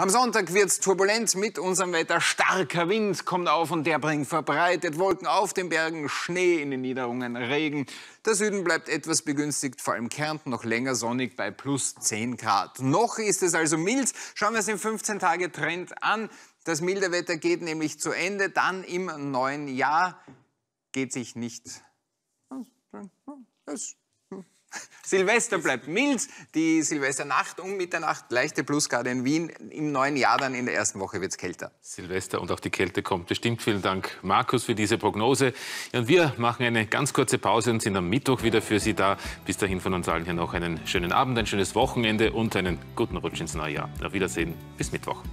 Am Sonntag wird es turbulent mit unserem Wetter. Starker Wind kommt auf und der bringt verbreitet Wolken auf den Bergen, Schnee in den Niederungen, Regen. Der Süden bleibt etwas begünstigt, vor allem Kärnten noch länger sonnig bei plus 10 Grad. Noch ist es also mild. Schauen wir es in 15 Tage Trend an. Das milde Wetter geht nämlich zu Ende. Dann im neuen Jahr geht sich nicht. Das Silvester bleibt mild, die Silvesternacht um Mitternacht, leichte Plusgrade in Wien. Im neuen Jahr dann in der ersten Woche wird es kälter. Silvester und auch die Kälte kommt bestimmt. Vielen Dank, Markus, für diese Prognose. Und wir machen eine ganz kurze Pause und sind am Mittwoch wieder für Sie da. Bis dahin von uns allen hier noch einen schönen Abend, ein schönes Wochenende und einen guten Rutsch ins neue Jahr. Auf Wiedersehen, bis Mittwoch.